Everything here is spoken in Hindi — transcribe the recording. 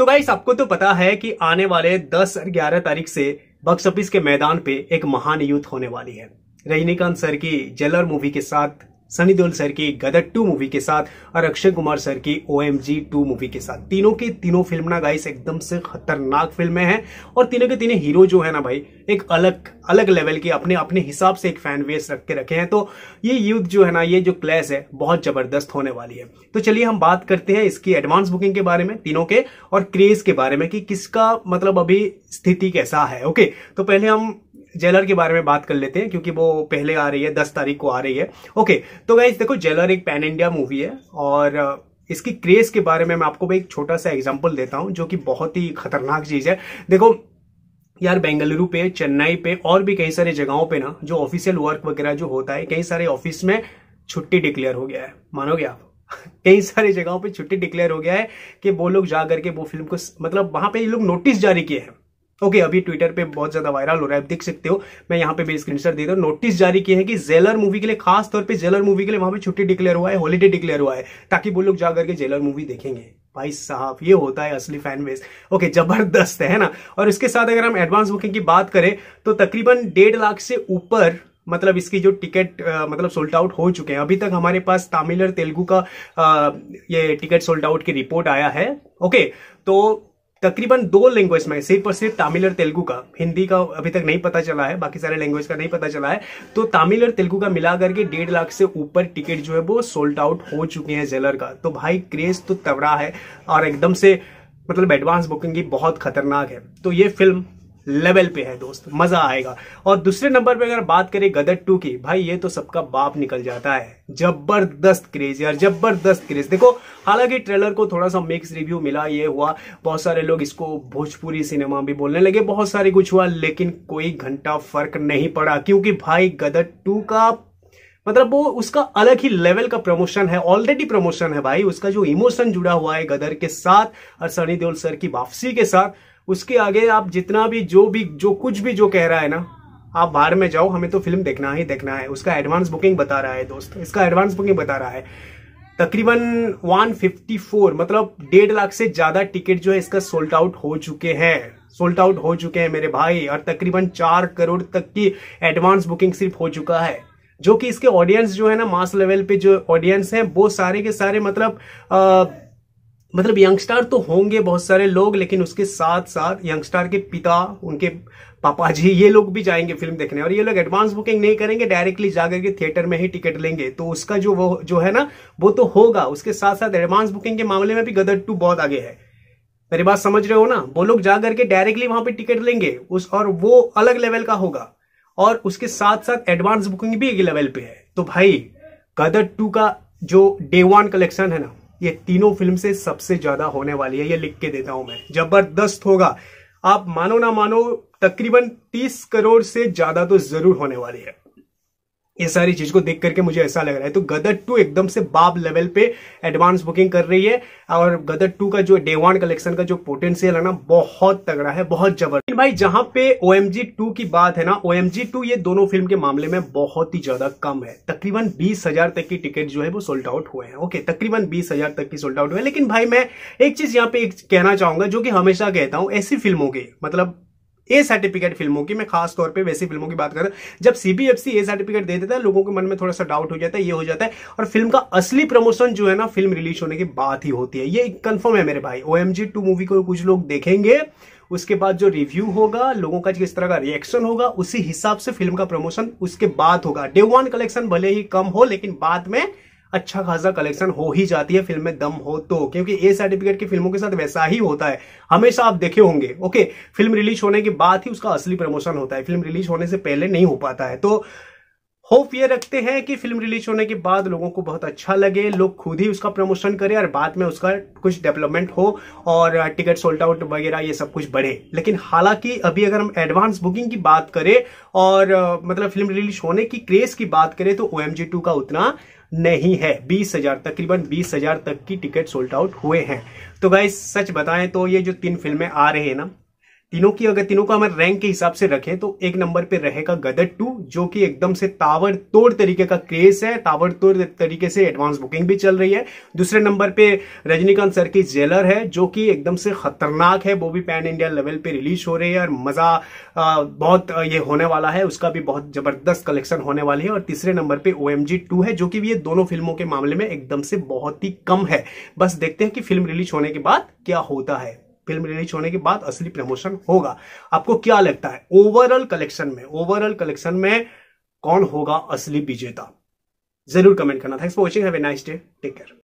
तो भाई सबको तो पता है कि आने वाले 10 और ग्यारह तारीख से बॉक्स ऑफिस के मैदान पे एक महान युद्ध होने वाली है रजनीकांत सर की जेलर मूवी के साथ सनी देओल सर की गदर टू मूवी के साथ और अक्षय कुमार सर की O M G two movie के साथ तीनों के तीनों फिल्म ना गाइस एकदम से खतरनाक फिल्में हैं और तीनों के तीनों हीरो जो है ना भाई एक अलग अलग लेवल के अपने अपने हिसाब से एक फैन बेस रख के रखे हैं तो ये युद्ध जो है ना ये जो क्लैश है बहुत जबरदस्त होने वाली है तो चलिए हम बात करते हैं इसकी एडवांस बुकिंग के बारे में तीनों के और क्रेज के बारे में कि किसका मतलब अभी स्थिति कैसा है ओके तो पहले हम जेलर के बारे में बात कर लेते हैं क्योंकि वो पहले आ रही है दस तारीख को आ रही है ओके तो गाइज देखो जेलर एक पैन इंडिया मूवी है और इसकी क्रेज के बारे में मैं आपको एक छोटा सा एग्जाम्पल देता हूं जो कि बहुत ही खतरनाक चीज है देखो यार बेंगलुरु पे चेन्नई पे और भी कई सारे जगहों पे ना जो ऑफिशियल वर्क वगैरह जो होता है कई सारे ऑफिस में छुट्टी डिक्लेयर हो गया है मानोगे आप कई सारी जगहों पे छुट्टी डिक्लेयर हो गया है कि वो लोग जा करके वो फिल्म को मतलब वहां पे ये लोग नोटिस जारी किए हैं ओके okay, अभी ट्विटर पे बहुत ज्यादा वायरल हो रहा है आप देख सकते हो मैं यहाँ पे भी स्क्रीनशॉट रहा हूँ नोटिस जारी किए हैं कि जेलर मूवी के लिए खास तौर पे जेलर मूवी के लिए वहां पे छुट्टी डिक्लेयर हुआ है हॉलीडे डिक्लेयर हुआ है ताकि वो लोग जाकर के जेलर मूवी देखेंगे भाई साहब ये होता है असली फैन बेस ओके जबरदस्त है ना और इसके साथ अगर हम एडवांस बुकिंग की बात करें तो तकरीबन डेढ़ लाख से ऊपर मतलब इसकी जो टिकट आ, मतलब सोल्ड आउट हो चुके हैं अभी तक हमारे पास तमिल और तेलुगु का आ, ये टिकट सोल्ड आउट की रिपोर्ट आया है ओके तो तकरीबन दो लैंग्वेज में सिर्फ और सिर्फ तमिल और तेलुगु का हिंदी का अभी तक नहीं पता चला है बाकी सारे लैंग्वेज का नहीं पता चला है तो तमिल और तेलुगु का मिला करके डेढ़ लाख से ऊपर टिकट जो है वो सोल्ड आउट हो चुके हैं जेलर का तो भाई क्रेज तो तगड़ा है और एकदम से मतलब एडवांस बुकिंग की बहुत खतरनाक है तो ये फिल्म लेवल पे है दोस्त मजा आएगा और दूसरे नंबर पे अगर बात करें गदर टू की भाई ये तो सबका बाप निकल जाता है जबरदस्त क्रेज यार जबरदस्त क्रेज देखो हालांकि ट्रेलर को थोड़ा सा मिक्स रिव्यू मिला ये हुआ बहुत सारे लोग इसको भोजपुरी सिनेमा भी बोलने लगे बहुत सारे कुछ हुआ लेकिन कोई घंटा फर्क नहीं पड़ा क्योंकि भाई गदर टू का मतलब वो उसका अलग ही लेवल का प्रमोशन है ऑलरेडी प्रमोशन है भाई उसका जो इमोशन जुड़ा हुआ है गदर के साथ और सनी देओल सर की वापसी के साथ उसके आगे आप जितना भी जो भी जो कुछ भी जो कह रहा है ना आप बाहर में जाओ हमें तो फिल्म देखना ही देखना है उसका एडवांस बुकिंग बता रहा है दोस्त इसका एडवांस बुकिंग बता रहा है तकरीबन 154 मतलब डेढ़ लाख से ज्यादा टिकट जो है इसका सोल्ड आउट हो चुके हैं सोल्ड आउट हो चुके हैं मेरे भाई और तकरीबन चार करोड़ तक की एडवांस बुकिंग सिर्फ हो चुका है जो कि इसके ऑडियंस जो है ना मास लेवल पे जो ऑडियंस है वो सारे के सारे मतलब आ, मतलब यंगस्टार तो होंगे बहुत सारे लोग लेकिन उसके साथ साथ यंगस्टार के पिता उनके पापा जी ये लोग भी जाएंगे फिल्म देखने और ये लोग एडवांस बुकिंग नहीं करेंगे डायरेक्टली जाकर के थिएटर में ही टिकट लेंगे तो उसका जो वो जो है ना वो तो होगा उसके साथ साथ एडवांस बुकिंग के मामले में भी गदर टू बहुत आगे है मेरी बात समझ रहे हो ना वो लोग जा करके डायरेक्टली वहां पे टिकट लेंगे उस और वो अलग लेवल का होगा और उसके साथ साथ एडवांस बुकिंग भी एक लेवल पे है तो भाई गदर टू का जो डे वन कलेक्शन है ना ये तीनों फिल्म से सबसे ज्यादा होने वाली है ये लिख के देता हूं मैं जबरदस्त होगा आप मानो ना मानो तकरीबन 30 करोड़ से ज्यादा तो जरूर होने वाली है ये सारी चीज को देख करके मुझे ऐसा लग रहा है तो गदर टू एकदम से बाब लेवल पे एडवांस बुकिंग कर रही है और गदर टू का जो डे वन कलेक्शन का जो पोटेंशियल है ना बहुत तगड़ा है बहुत जबरदस्त भाई जहां पे ओ एम जी टू की बात है ना ओ एम जी टू ये दोनों फिल्म के मामले में बहुत ही ज्यादा कम है तकरीबन बीस हजार तक की टिकट जो है वो सोल्ड आउट हुए हैं ओके तकरीबन बीस हजार तक की सोल्ड आउट हुए लेकिन भाई मैं एक चीज यहाँ पे कहना चाहूंगा जो कि हमेशा कहता हूँ ऐसी फिल्मों के मतलब ए सर्टिफिकेट फिल्मों की मैं खास तौर पे वैसी फिल्मों की बात कर रहा हूं जब सीबीएफसी ए सर्टिफिकेट दे देता है लोगों के मन में थोड़ा सा डाउट हो जाता है ये हो जाता है और फिल्म का असली प्रमोशन जो है ना फिल्म रिलीज होने की बात ही होती है ये कंफर्म है मेरे भाई O M G two movie को कुछ लोग देखेंगे उसके बाद जो रिव्यू होगा लोगों का किस तरह का रिएक्शन होगा उसी हिसाब से फिल्म का प्रमोशन उसके बाद होगा डे वन कलेक्शन भले ही कम हो लेकिन बाद में अच्छा खासा कलेक्शन हो ही जाती है फिल्म में दम हो तो क्योंकि ए सर्टिफिकेट की फिल्मों के साथ वैसा ही होता है हमेशा आप देखे होंगे ओके फिल्म रिलीज होने के बाद ही उसका असली प्रमोशन होता है फिल्म रिलीज होने से पहले नहीं हो पाता है तो होप ये रखते हैं कि फिल्म रिलीज होने के बाद लोगों को बहुत अच्छा लगे लोग खुद ही उसका प्रमोशन करें और बाद में उसका कुछ डेवलपमेंट हो और टिकट सोल्ड आउट वगैरह ये सब कुछ बढ़े लेकिन हालांकि अभी अगर हम एडवांस बुकिंग की बात करें और मतलब फिल्म रिलीज होने की क्रेज की बात करें तो ओ एम का उतना नहीं है बीस हजार तकरीबन बीस हजार तक की टिकट सोल्ड आउट हुए हैं तो गाइज सच बताएं तो ये जो तीन फिल्में आ रही है ना तीनों की अगर तीनों को हम रैंक के हिसाब से रखें तो एक नंबर पे रहेगा गदर टू जो कि एकदम से तावर तोड़ तरीके का क्रेज है तावर तोड़ तरीके से एडवांस बुकिंग भी चल रही है दूसरे नंबर पे रजनीकांत सर की जेलर है जो कि एकदम से खतरनाक है वो भी पैन इंडिया लेवल पे रिलीज हो रही है और मजा बहुत ये होने वाला है उसका भी बहुत जबरदस्त कलेक्शन होने वाली है और तीसरे नंबर पे ओ एम है जो कि ये दोनों फिल्मों के मामले में एकदम से बहुत ही कम है बस देखते हैं कि फिल्म रिलीज होने के बाद क्या होता है फिल्म रिलीज होने के बाद असली प्रमोशन होगा आपको क्या लगता है ओवरऑल कलेक्शन में ओवरऑल कलेक्शन में कौन होगा असली विजेता जरूर कमेंट करना thanks for watching have a nice day take care